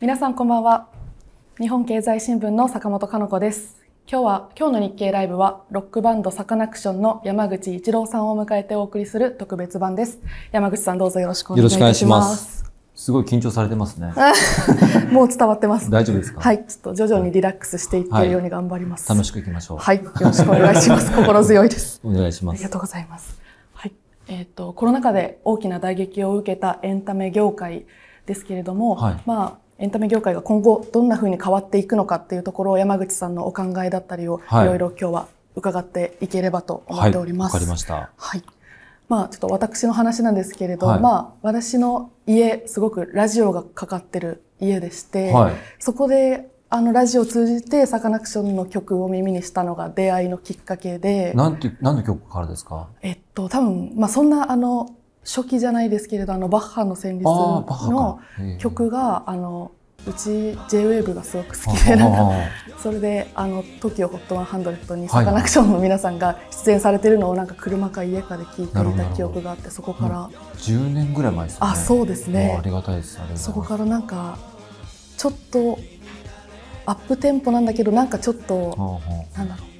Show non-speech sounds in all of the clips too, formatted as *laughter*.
皆さんこんばんは日本経済新聞の坂本香子です今日は今日の日経ライブはロックバンドサカナクションの山口一郎さんを迎えてお送りする特別版です山口さんどうぞよろしくお願いいしますすごい緊張されてますね。*laughs* もう伝わってます。大丈夫ですかはい。ちょっと徐々にリラックスしていってるように頑張ります。はい、楽しくいきましょう。はい。よろしくお願いします。心強いです。*laughs* お願いします。ありがとうございます。はい。えっ、ー、と、コロナ禍で大きな打撃を受けたエンタメ業界ですけれども、はい、まあ、エンタメ業界が今後どんなふうに変わっていくのかっていうところを山口さんのお考えだったりをいろいろ今日は伺っていければと思っております。はい、はい、かりました。はい。まあちょっと私の話なんですけれど、はい、まあ私の家すごくラジオがかかってる家でして、はい、そこであのラジオを通じてサカナクションの曲を耳にしたのが出会いのきっかけで。なんて何の曲からですか。えっと多分まあそんなあの初期じゃないですけれどあのバッハの旋律の曲があのうち JWAVE がすごく好きでなんかそれであの TOKIOHOT100 にサカナクションの皆さんが出演されてるのをなんか車か家かで聞いていた記憶があってそこから10年ぐらい前ですねあそうですねありがたいですそこからなんかちょっとアップテンポなんだけどなんかちょっとなんだろう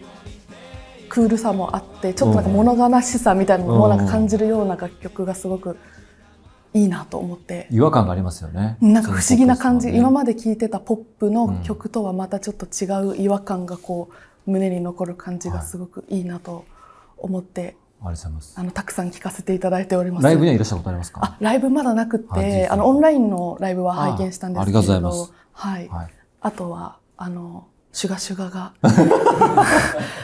クールさもあってちょっとなんか物悲しさみたいなのもなんか感じるような楽曲がすごくいいなと思って違和感がありますよねなんか不思議な感じ、ね、今まで聴いてたポップの曲とはまたちょっと違う違和感がこう胸に残る感じがすごくいいなと思って、はいありがとうございます。あのたくさん聞かせていただいております。ライブにはいらっしゃるたことありますか。ライブまだなくて、あのオンラインのライブは拝見したんですけど、あありがとうございます。はい。はい、あとはあのシュガシュガが *laughs*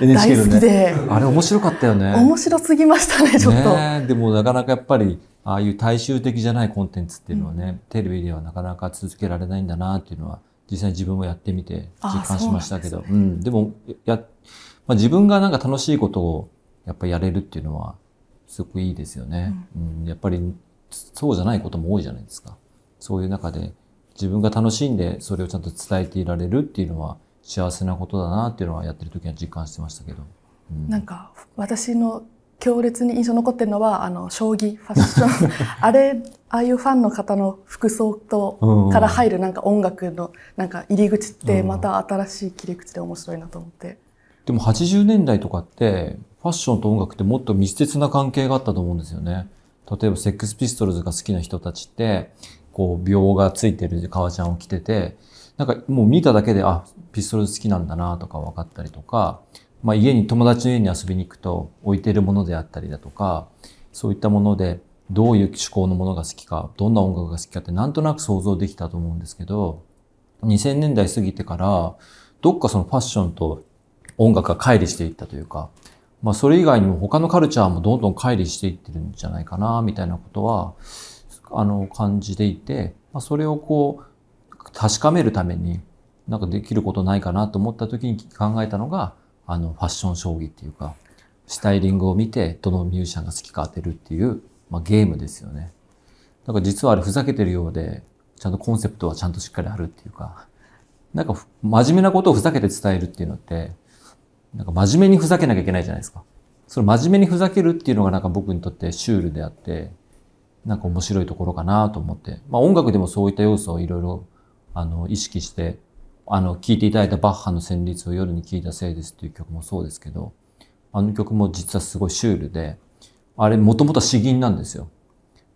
大好きで、ね、あれ面白かったよね面白すぎましたねちょっと、ね、でもなかなかやっぱりああいう大衆的じゃないコンテンツっていうのはね、うん、テレビではなかなか続けられないんだなっていうのは実際自分もやってみて実感しましたけど、ね、うん、でもや、まあ、自分がなんか楽しいことをやっぱりやれるっていうのはすごくいいですよね、うん、うん、やっぱりそうじゃないことも多いじゃないですかそういう中で自分が楽しんでそれをちゃんと伝えていられるっていうのは幸せなことだなっていうのはやってる時は実感してましたけど、うん、なんか私の強烈に印象残ってるのはあの将棋ファッション *laughs* あれああいうファンの方の服装とから入るなんか音楽のなんか入り口ってまた新しい切り口で面白いなと思って。でも80年代とかってファッションと音楽ってもっと密接な関係があったと思うんですよね。例えばセックスピストルズが好きな人たちって、こう、秒がついてる革ジャンを着てて、なんかもう見ただけで、あ、ピストル好きなんだなとか分かったりとか、まあ家に、友達の家に遊びに行くと置いてるものであったりだとか、そういったもので、どういう趣向のものが好きか、どんな音楽が好きかってなんとなく想像できたと思うんですけど、2000年代過ぎてから、どっかそのファッションと音楽が乖離していったというか、まあそれ以外にも他のカルチャーもどんどん乖離していってるんじゃないかな、みたいなことは、あの、感じていて、まあそれをこう、確かめるために、なんかできることないかなと思った時に考えたのが、あの、ファッション将棋っていうか、スタイリングを見て、どのミュージシャンが好きか当てるっていう、まあ、ゲームですよね。だから実はあれふざけてるようで、ちゃんとコンセプトはちゃんとしっかりあるっていうか、なんか真面目なことをふざけて伝えるっていうのって、なんか真面目にふざけなきゃいけないじゃないですか。その真面目にふざけるっていうのがなんか僕にとってシュールであって、なんか面白いところかなと思って。まあ音楽でもそういった要素をいろいろあの、意識して、あの、聴いていただいたバッハの旋律を夜に聴いたせいですっていう曲もそうですけど、あの曲も実はすごいシュールで、あれもともと詩吟なんですよ。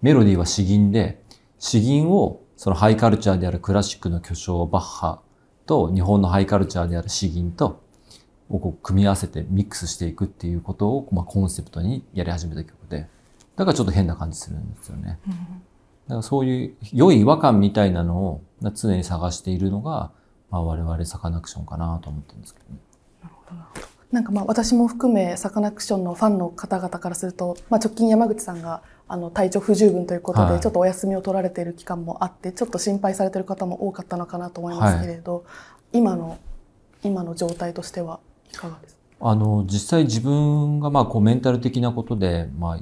メロディーは詩吟で、詩吟をそのハイカルチャーであるクラシックの巨匠バッハと日本のハイカルチャーである詩吟とをこう組み合わせてミックスしていくっていうことをまあコンセプトにやり始めた曲で、だからちょっと変な感じするんですよね。うんだからそういう良い違和感みたいなのを常に探しているのが、まあ、我々サカナクションかなと思ってるんですけどね。なるほどなんかまあ私も含めサカナクションのファンの方々からすると、まあ、直近山口さんがあの体調不十分ということで、ちょっとお休みを取られている期間もあってちょっと心配されている方も多かったのかなと思いますけれど、はい、今の今の状態としてはいかがですかあの実際自分がまあこうメンタル的なことでまあ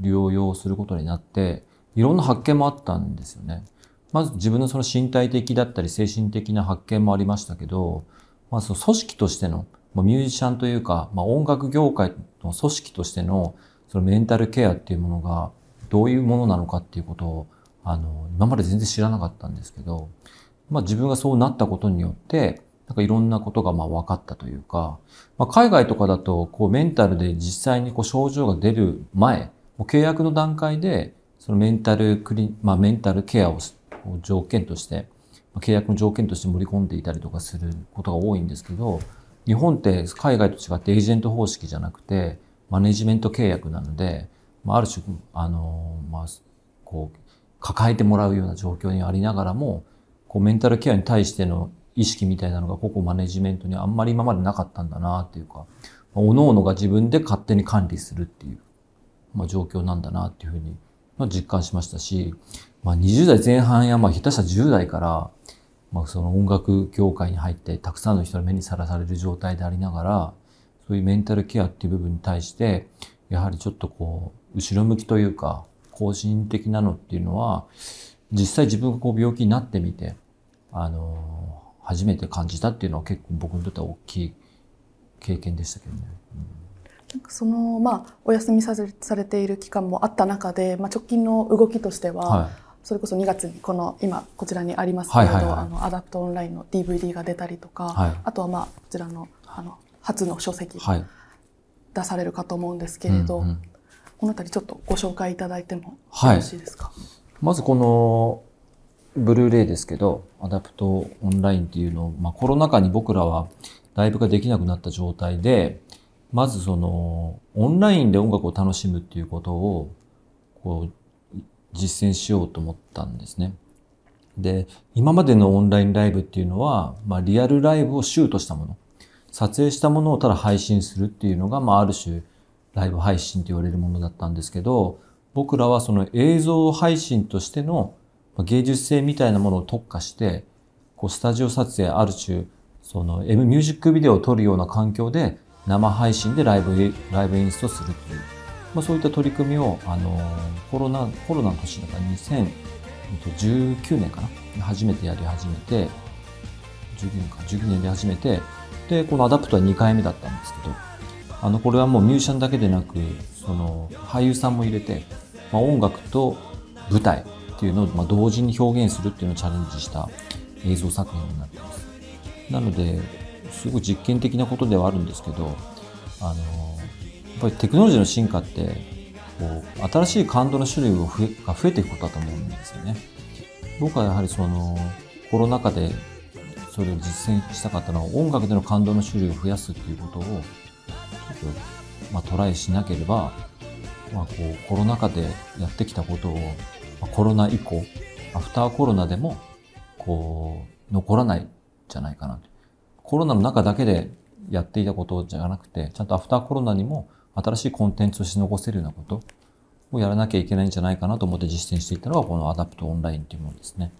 療養することになっていろんな発見もあったんですよね。まず自分のその身体的だったり精神的な発見もありましたけど、まあその組織としての、まあ、ミュージシャンというか、まあ音楽業界の組織としてのそのメンタルケアっていうものがどういうものなのかっていうことを、あの、今まで全然知らなかったんですけど、まあ自分がそうなったことによって、なんかいろんなことがまあ分かったというか、まあ、海外とかだとこうメンタルで実際にこう症状が出る前、もう契約の段階でそのメンタルクリ、まあ、メンタルケアを条件として、契約の条件として盛り込んでいたりとかすることが多いんですけど、日本って海外と違ってエージェント方式じゃなくて、マネジメント契約なので、まあ、ある種、あの、まあ、こう、抱えてもらうような状況にありながらも、こう、メンタルケアに対しての意識みたいなのが、ここマネジメントにあんまり今までなかったんだなっていうか、おのおのが自分で勝手に管理するっていう、まあ、状況なんだなっていうふうにまあ、実感しましたし、まあ、20代前半や、まあ、下手した10代から、まあ、その音楽業界に入ってたくさんの人の目にさらされる状態でありながら、そういうメンタルケアっていう部分に対して、やはりちょっとこう、後ろ向きというか、後進的なのっていうのは、実際自分がこう病気になってみて、あのー、初めて感じたっていうのは結構僕にとっては大きい経験でしたけどね。うんなんかそのまあお休みさされている期間もあった中で、まあ、直近の動きとしては、はい、それこそ2月にこの今こちらにありますけれど、はいはいはい、あのアダプトオンラインの DVD が出たりとか、はい、あとはまあこちらのあの初の書籍出されるかと思うんですけれど、はいこの辺りちょっとご紹介いただいてもよろしいですか、まずこのブルーレイですけどアダプトオンラインっていうのを、まあ、コロナ禍に僕らはライブができなくなった状態でまずその、オンラインで音楽を楽しむっていうことを、こう、実践しようと思ったんですね。で、今までのオンラインライブっていうのは、まあ、リアルライブをシュートしたもの、撮影したものをただ配信するっていうのが、まあ、ある種、ライブ配信って言われるものだったんですけど、僕らはその映像配信としての芸術性みたいなものを特化して、こう、スタジオ撮影ある種、その M ミュージックビデオを撮るような環境で生配信でライブ、ライブ演出をするという、まあ、そういった取り組みを、あの、コロナ、コロナの年だから2019年かな初めてやり始めて、19年か、19年で始めて、で、このアダプトは2回目だったんですけど、あの、これはもうミュージシャンだけでなく、その、俳優さんも入れて、まあ、音楽と舞台っていうのを、まあ、同時に表現するっていうのをチャレンジした映像作品になってます。なので、すごい実験的なことではあるんですけど、あの、やっぱりテクノロジーの進化って、こう、新しい感動の種類が増えが増えていくことだと思うんですよね。僕はやはりその、コロナ禍でそれを実践したかったのは、音楽での感動の種類を増やすっていうことを、ちょっと、まあ、トライしなければ、まあ、こう、コロナ禍でやってきたことを、まあ、コロナ以降、アフターコロナでも、こう、残らないじゃないかなと。コロナの中だけでやっていたことじゃなくて、ちゃんとアフターコロナにも新しいコンテンツをし残せるようなことをやらなきゃいけないんじゃないかなと思って実践していったのが、このアダプトオンラインというものですね。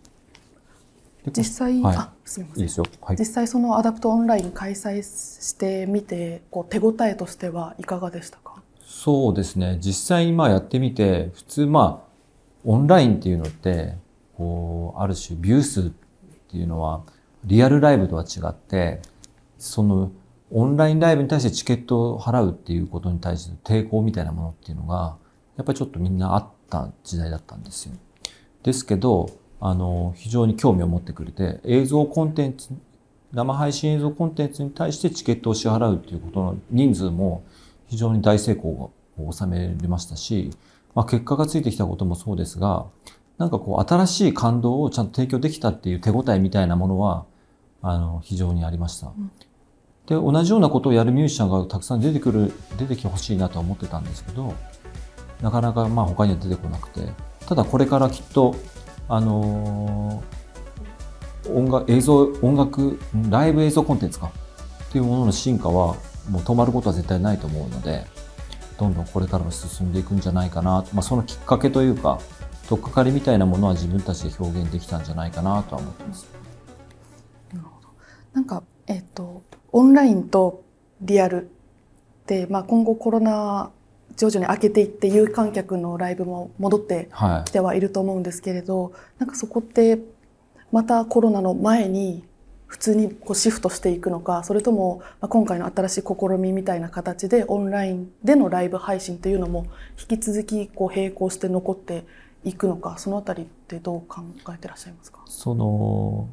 実際、はい、あすみませんいいですよ、はい、実際そのアダプトオンライン開催してみてこう手応えとしてはいかがでしたかそうですね実際にまあやってみて普通まあオンラインっていうのってこうある種ビュー数っていうのはリアルライブとは違って、その、オンラインライブに対してチケットを払うっていうことに対して抵抗みたいなものっていうのが、やっぱりちょっとみんなあった時代だったんですよ。ですけど、あの、非常に興味を持ってくれて、映像コンテンツ、生配信映像コンテンツに対してチケットを支払うっていうことの人数も非常に大成功を収めれましたし、まあ、結果がついてきたこともそうですが、なんかこう新しい感動をちゃんと提供できたっていう手応えみたいなものは、あの、非常にありました。で、同じようなことをやるミュージシャンがたくさん出てくる、出てきてほしいなとは思ってたんですけど、なかなかまあ他には出てこなくて、ただこれからきっと、あのー、音楽、映像、音楽、ライブ映像コンテンツか、っていうものの進化はもう止まることは絶対ないと思うので、どんどんこれからも進んでいくんじゃないかな、まあそのきっかけというか、取っかかりみたいなものは自分たちで表現できたんじゃないかなとは思ってます。なるほどなんか、えっ、とオンラインとリアルで、まあ、今後コロナ徐々に開けていって有観客のライブも戻ってきてはいると思うんですけれど、はい、なんかそこってまたコロナの前に普通にこうシフトしていくのかそれとも今回の新しい試みみたいな形でオンラインでのライブ配信というのも引き続きこう並行して残って行くのかそのあたりってどう考えてらっしゃいますかその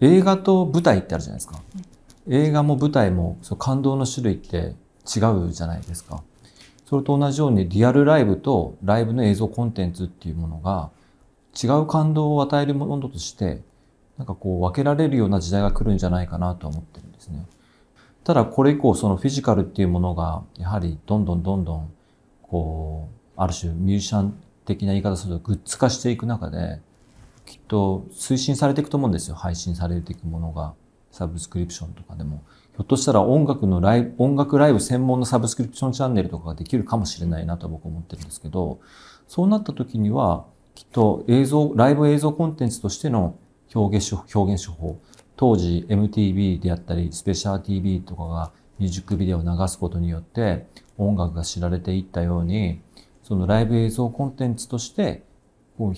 映画と舞台ってあるじゃないですか、うん、映画も舞台もそ感動の種類って違うじゃないですかそれと同じようにリアルライブとライブの映像コンテンツっていうものが違う感動を与えるものとしてなんかこう分けられるような時代が来るんじゃないかなと思ってるんですね。ただこれ以降そのフィジカルっていうものがやはりどんどんどんどんこうある種ミュージシャン的な言い方するとグッズ化していく中で、きっと推進されていくと思うんですよ。配信されていくものが。サブスクリプションとかでも。ひょっとしたら音楽のライブ、音楽ライブ専門のサブスクリプションチャンネルとかができるかもしれないなと僕思ってるんですけど、そうなった時には、きっと映像、ライブ映像コンテンツとしての表現手法、表現手法、当時 MTV であったり、スペシャル TV とかがミュージックビデオを流すことによって音楽が知られていったように、そのライブ映像コンテンツとして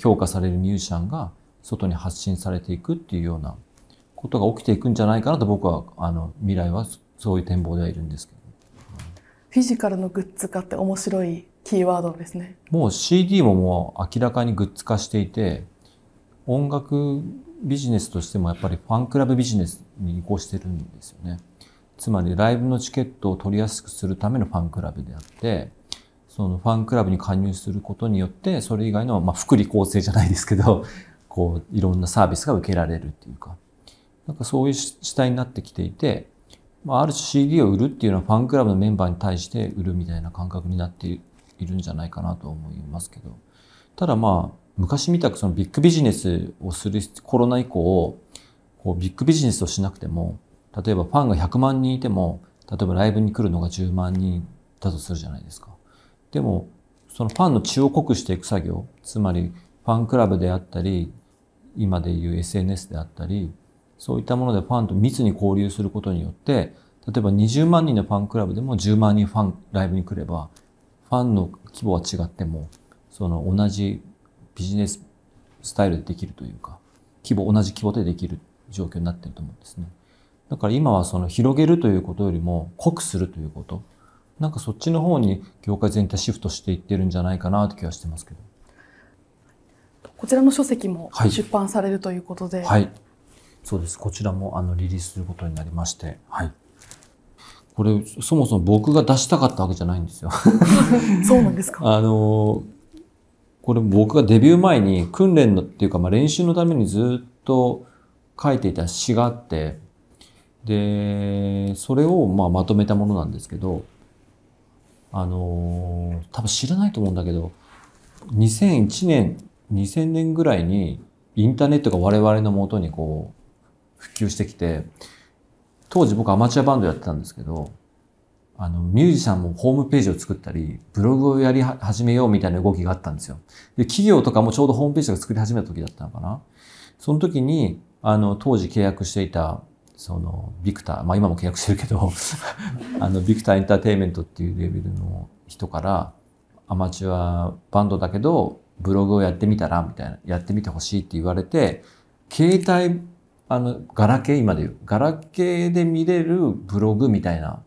評価されるミュージシャンが外に発信されていくっていうようなことが起きていくんじゃないかなと僕はあの未来はそういう展望ではいるんですけど、フィジカルのグッズ化って面白いキーワードですねもう CD ももう明らかにグッズ化していて音楽ビジネスとしてもやっぱりファンクラブビジネスに移行してるんですよねつまりライブのチケットを取りやすくするためのファンクラブであってそのファンクラブに加入することによって、それ以外の、まあ、福利厚生じゃないですけど、*laughs* こう、いろんなサービスが受けられるっていうか、なんかそういう主体になってきていて、まあ、ある種 CD を売るっていうのはファンクラブのメンバーに対して売るみたいな感覚になっているんじゃないかなと思いますけど、ただまあ、昔みたくそのビッグビジネスをする、コロナ以降、こうビッグビジネスをしなくても、例えばファンが100万人いても、例えばライブに来るのが10万人だとするじゃないですか。でも、そのファンの血を濃くしていく作業、つまりファンクラブであったり、今でいう SNS であったり、そういったものでファンと密に交流することによって、例えば20万人のファンクラブでも10万人ファンライブに来れば、ファンの規模は違っても、その同じビジネススタイルでできるというか、規模、同じ規模でできる状況になってると思うんですね。だから今はその広げるということよりも濃くするということ。なんかそっちの方に業界全体シフトしていってるんじゃないかなって気がしてますけど。こちらの書籍も出版されるということで。はい、はい、そうです。こちらもあのリリースすることになりまして。はい。これ、そもそも僕が出したかったわけじゃないんですよ。*laughs* そうなんですか *laughs* あの、これ僕がデビュー前に訓練のっていうか、まあ、練習のためにずっと書いていた詩があって、で、それをまあまとめたものなんですけど、あのー、多分知らないと思うんだけど、2001年、2000年ぐらいにインターネットが我々の元にこう、普及してきて、当時僕アマチュアバンドやってたんですけど、あの、ミュージシャンもホームページを作ったり、ブログをやり始めようみたいな動きがあったんですよ。で、企業とかもちょうどホームページか作り始めた時だったのかな。その時に、あの、当時契約していたそのビクター、まあ、今も契約してるけど *laughs* あのビクターエンターテインメントっていうレベルの人からアマチュアバンドだけどブログをやってみたらみたいなやってみてほしいって言われて携帯あのガラケー今で言うガラケーで見れるブログみたいな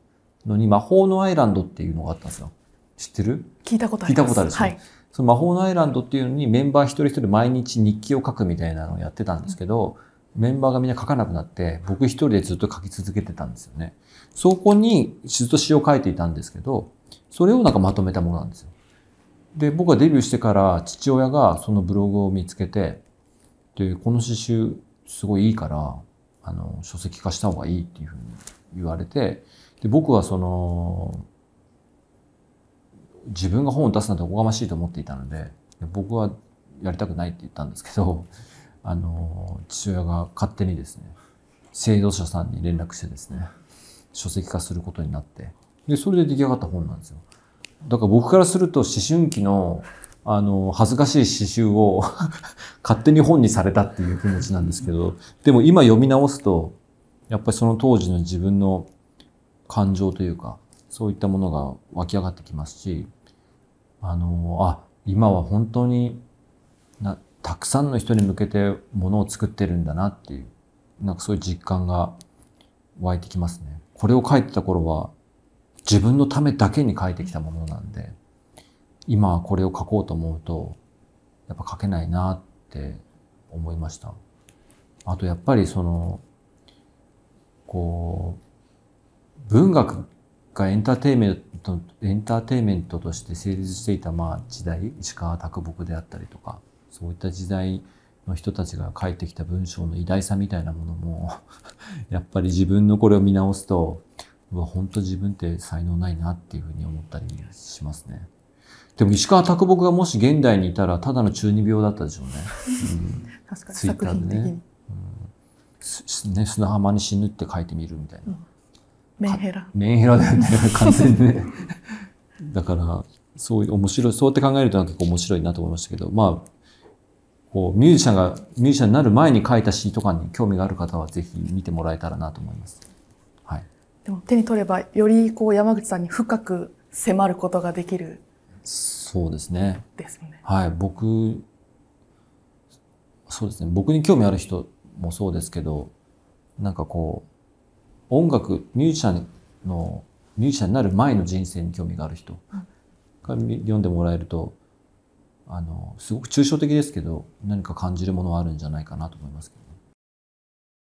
のに魔法のアイランドっていうのがあったんですよ知ってる聞いたことある聞いたことあるはい、その魔法のアイランドっていうのにメンバー一人一人毎日日記を書くみたいなのをやってたんですけど、うんメンバーがみんな書かなくなって、僕一人でずっと書き続けてたんですよね。そこにずっと詩を書いていたんですけど、それをなんかまとめたものなんですよ。で、僕がデビューしてから父親がそのブログを見つけて、で、この詩集すごいいいから、あの、書籍化した方がいいっていうふうに言われて、で、僕はその、自分が本を出すなんておこがましいと思っていたので、僕はやりたくないって言ったんですけど、あの、父親が勝手にですね、制度者さんに連絡してですね、書籍化することになって、で、それで出来上がった本なんですよ。だから僕からすると思春期の、あの、恥ずかしい刺繍を *laughs* 勝手に本にされたっていう気持ちなんですけど、でも今読み直すと、やっぱりその当時の自分の感情というか、そういったものが湧き上がってきますし、あの、あ、今は本当にな、たくさんの人に向けてものを作ってるんだなっていう、なんかそういう実感が湧いてきますね。これを書いてた頃は自分のためだけに書いてきたものなんで、今はこれを書こうと思うと、やっぱ書けないなって思いました。あとやっぱりその、こう、文学がエンターテイメント、エンターテイメントとして成立していたまあ時代、石川啄木であったりとか、そういった時代の人たちが書いてきた文章の偉大さみたいなものも *laughs* やっぱり自分のこれを見直すと、うわ、本当自分って才能ないなっていうふうに思ったりしますね。でも石川啄木がもし現代にいたら、ただの中二病だったでしょうね。うん、確かにツイッターでね,、うん、ね。砂浜に死ぬって書いてみるみたいな。うんメンヘラ。メンヘラだよね、*laughs* 完全にね。だから、そういう面白い、そうやって考えるとなんか面白いなと思いましたけど、まあ、こうミュージシャンがミュージシャンになる前に書いた詩とかに興味がある方はぜひ見てもらえたらなと思います。はい、でも手に取ればよりこう山口さんに深く迫ることができる。そうですね。ですね。はい、僕そうですね。僕に興味ある人もそうですけど、なんかこう音楽ミュージシャンのミュージシャンになる前の人生に興味がある人が、うん、読んでもらえるとあのすごく抽象的ですけど何か感じるものはあるんじゃないかなと思いますけど。